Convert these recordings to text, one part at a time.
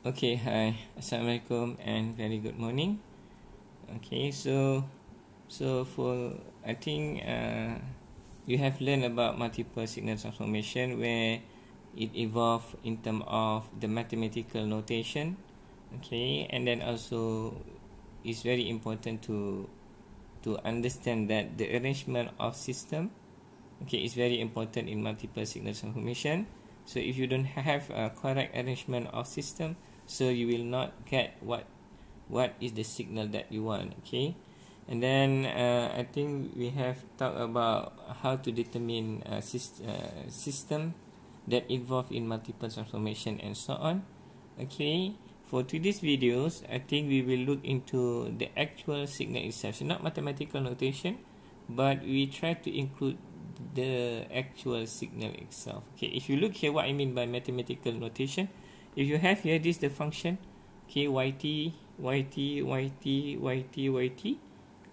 Okay, hi. Assalamualaikum and very good morning. Okay, so so for I think uh, you have learned about multiple signal transformation where it evolved in terms of the mathematical notation. Okay, and then also it's very important to to understand that the arrangement of system okay is very important in multiple signal transformation. So if you don't have a correct arrangement of system, so you will not get what what is the signal that you want okay and then uh, I think we have talked about how to determine a syst uh, system that involved in multiple transformation and so on okay for today's videos I think we will look into the actual signal itself so not mathematical notation but we try to include the actual signal itself okay if you look here what I mean by mathematical notation if you have here this the function kyt yt yt yt yt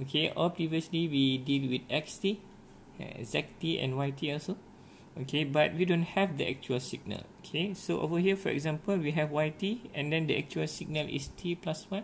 okay or previously we did with xt uh, zt and yt also okay but we don't have the actual signal okay so over here for example we have yt and then the actual signal is t plus 1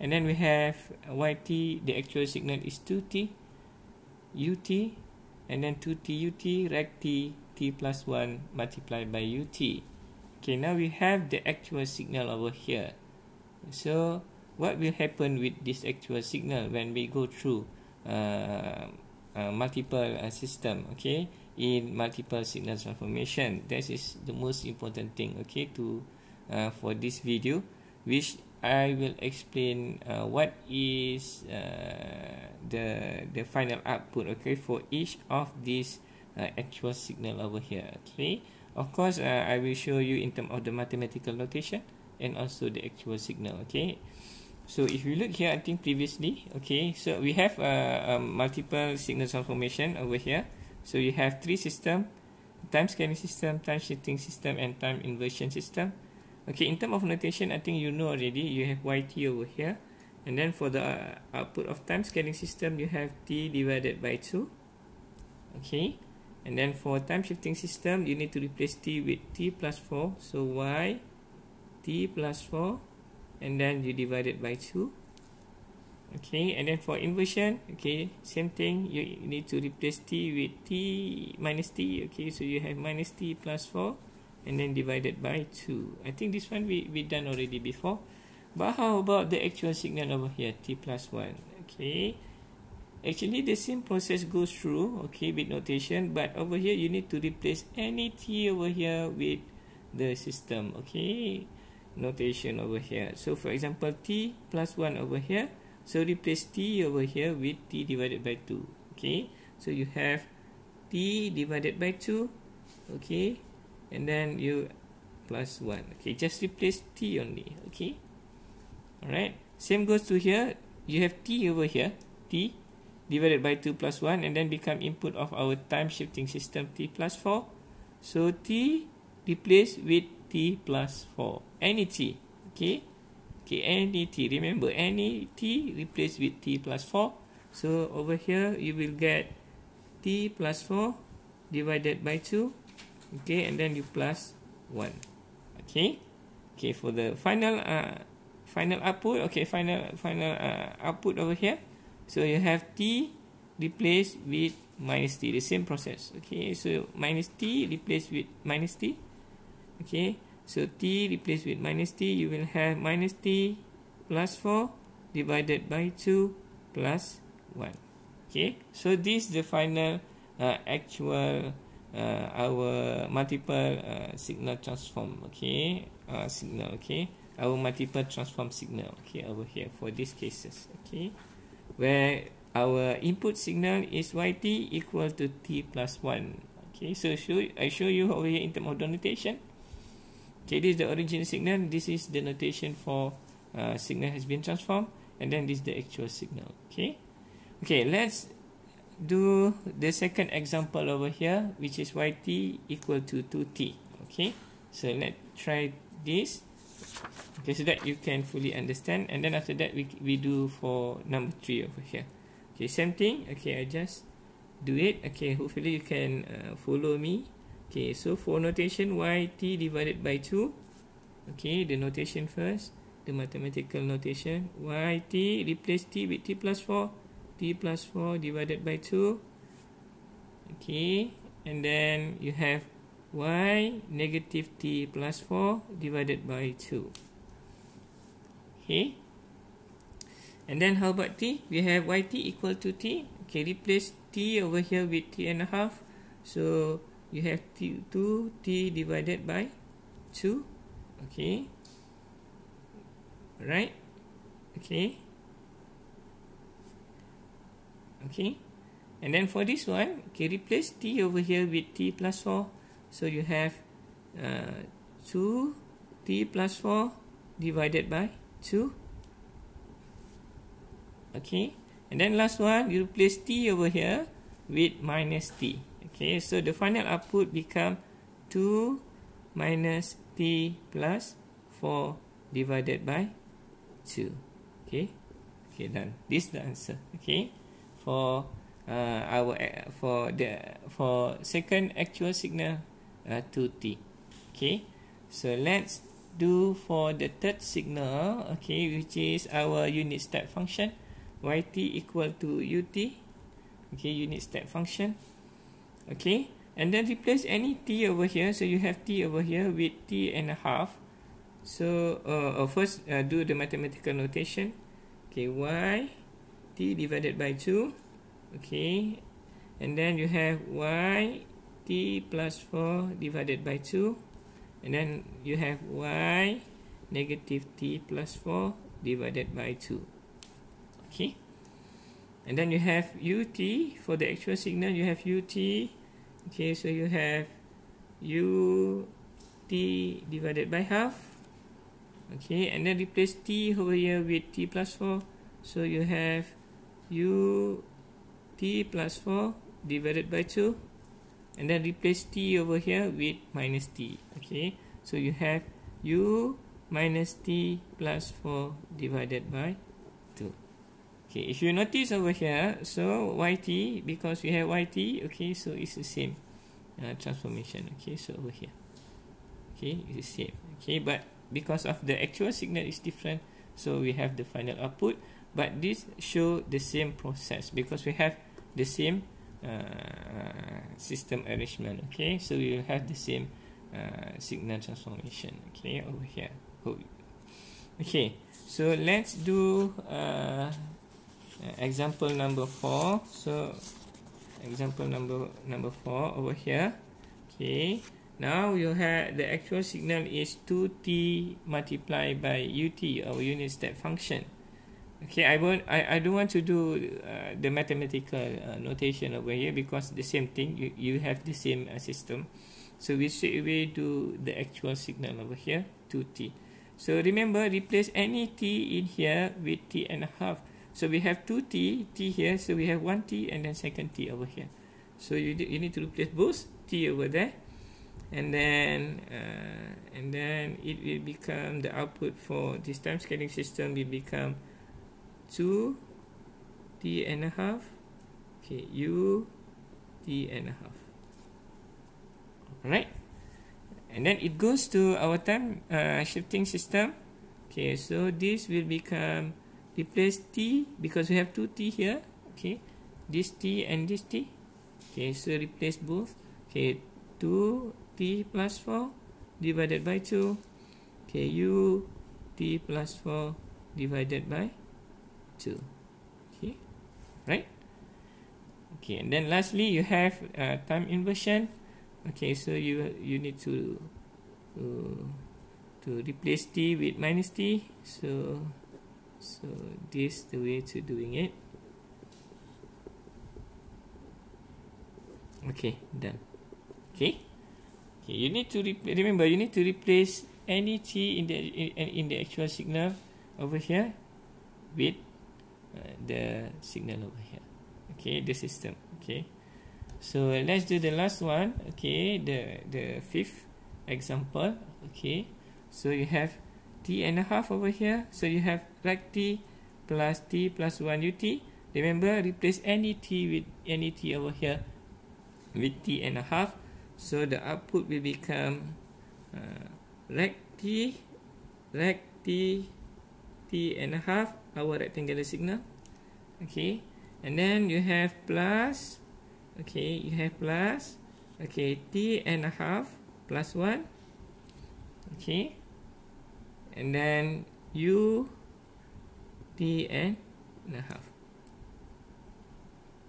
and then we have yt the actual signal is 2t ut and then 2t ut rect t t plus 1 multiplied by ut okay now we have the actual signal over here so what will happen with this actual signal when we go through uh, uh, multiple uh, system okay in multiple signal transformation this is the most important thing okay to uh, for this video which I will explain uh, what is uh, the the final output okay for each of these uh, actual signal over here okay of course, uh, I will show you in terms of the mathematical notation and also the actual signal, okay? So if you look here, I think previously, okay, so we have uh, um, multiple signal transformation over here. So you have three system, time scaling system, time shifting system, and time inversion system. Okay, in terms of notation, I think you know already, you have yt over here. And then for the uh, output of time scaling system, you have t divided by 2. Okay. And then for time shifting system, you need to replace t with t plus 4. So y t plus 4 and then you divide it by 2. Okay, and then for inversion, okay, same thing. You need to replace t with t minus t. Okay, so you have minus t plus 4 and then divided by 2. I think this one we we done already before. But how about the actual signal over here, t plus 1? Okay. actually the same process goes through okay with notation but over here you need to replace any t over here with the system okay notation over here so for example t plus 1 over here so replace t over here with t divided by 2 okay so you have t divided by 2 okay and then you plus 1 okay just replace t only okay alright same goes to here you have t over here t divided by 2 plus 1 and then become input of our time shifting system t plus 4. So t replaced with t plus 4. Any t. Okay. Okay, any t. Remember, any t replaced with t plus 4. So over here, you will get t plus 4 divided by 2. Okay, and then you plus 1. Okay. Okay, for the final uh, final output, okay, final final uh, output over here. So you have t replaced with minus t, the same process. Okay, so minus t replaced with minus t. Okay, so t replaced with minus t, you will have minus t plus 4 divided by 2 plus 1. Okay, so this is the final uh, actual uh, our multiple uh, signal transform. Okay, uh, signal. Okay, our multiple transform signal. Okay, over here for these cases. Okay. where our input signal is yt equal to t plus 1. Okay, so show I show you over here in terms of the notation. Okay, this is the origin signal. This is the notation for uh, signal has been transformed. And then this is the actual signal. Okay, okay let's do the second example over here, which is yt equal to 2t. Okay, so let's try this. okay so that you can fully understand and then after that we, we do for number three over here okay same thing okay I just do it okay hopefully you can uh, follow me okay so for notation yt divided by 2 okay the notation first the mathematical notation yt replace t with t plus 4 t plus 4 divided by 2 okay and then you have y negative t plus 4 divided by 2 okay and then how about t we have yt equal to t okay replace t over here with t and a half so you have t 2 t divided by 2 okay right okay okay and then for this one okay replace t over here with t plus 4 so you have uh, 2 t plus 4 divided by 2 okay and then last one you replace t over here with minus t okay so the final output become 2 minus t plus 4 divided by 2 okay okay done this is the answer okay for uh, our uh, for the for second actual signal uh, 2t okay so let's do for the third signal, okay, which is our unit step function, yt equal to ut, okay, unit step function, okay, and then replace any t over here, so you have t over here with t and a half, so uh, uh, first uh, do the mathematical notation, okay, y, t divided by 2, okay, and then you have y, t plus 4 divided by 2, and then you have y negative t plus 4 divided by 2 okay and then you have ut for the actual signal you have ut okay so you have ut divided by half okay and then replace t over here with t plus 4 so you have ut plus 4 divided by 2 and then replace t over here with minus t okay so you have u minus t plus 4 divided by 2 okay if you notice over here so yt because we have yt okay so it's the same uh, transformation okay so over here okay it's the same okay but because of the actual signal is different so we have the final output but this show the same process because we have the same Uh, system arrangement okay so we will have the same uh, signal transformation okay over here okay so let's do uh, example number four so example number number four over here okay now you have the actual signal is 2t multiplied by ut our unit step function Okay, I won't. I, I don't want to do uh, the mathematical uh, notation over here because the same thing. You, you have the same uh, system, so we should we do the actual signal over here two t. So remember, replace any t in here with t and a half. So we have two t t here. So we have one t and then second t over here. So you you need to replace both t over there, and then uh, and then it will become the output for this time scaling system will become. 2t and a half okay u t and a half alright and then it goes to our time uh, shifting system okay so this will become replace t because we have 2t here okay this t and this t okay so replace both okay 2t plus 4 divided by 2 okay u t plus 4 divided by 2 2 okay right okay and then lastly you have uh, time inversion okay so you you need to uh, to replace t with minus t so so this the way to doing it okay done okay okay you need to remember you need to replace any t in the in, in the actual signal over here with Uh, the signal over here. Okay, the system. Okay, so let's do the last one. Okay, the the fifth example. Okay, so you have t and a half over here. So you have like t plus t plus one ut. Remember, replace any t with any t over here with t and a half. So the output will become uh, like t like t t and a half our rectangular signal okay and then you have plus okay you have plus okay t and a half plus 1 okay and then u t and a half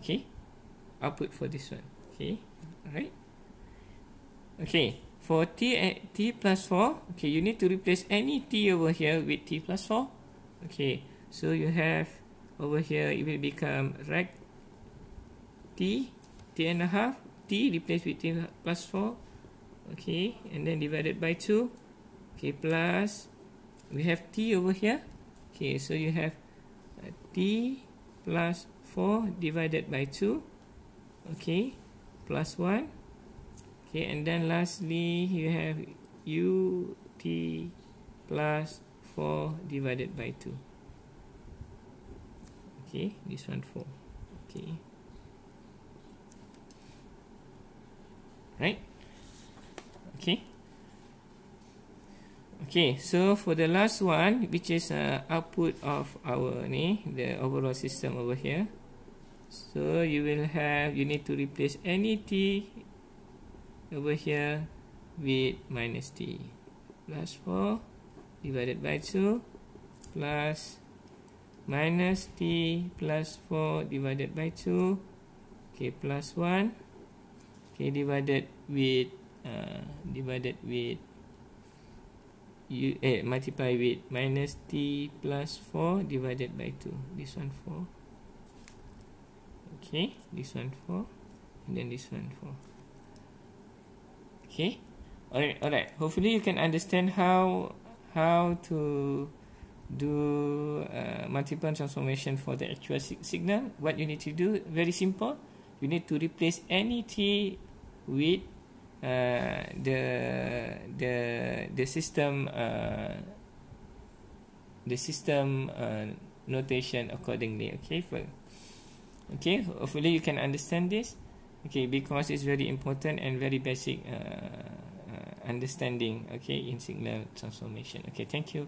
okay output for this one okay all right okay for t at t plus 4 okay you need to replace any t over here with t plus 4 okay so you have over here it will become rect t t and a half t replaced with t plus 4 okay and then divided by 2 okay plus we have t over here okay so you have uh, t plus 4 divided by 2 okay plus 1 okay and then lastly you have ut plus 4 divided by 2 okay this one 4 okay right okay okay so for the last one which is uh, output of our ni the overall system over here so you will have you need to replace any t over here with minus t plus 4 divided by 2 plus minus t plus 4 divided by 2 k plus 1 k divided with uh, divided with u eh multiply with minus t plus 4 divided by 2 this one 4 okay this one 4 and then this one 4 okay all right, all right hopefully you can understand how how to do uh, multiple transformation for the actual si signal what you need to do very simple you need to replace any t with uh, the the the system uh, the system uh, notation accordingly okay for okay hopefully you can understand this okay because it's very important and very basic uh, uh, understanding okay in signal transformation okay thank you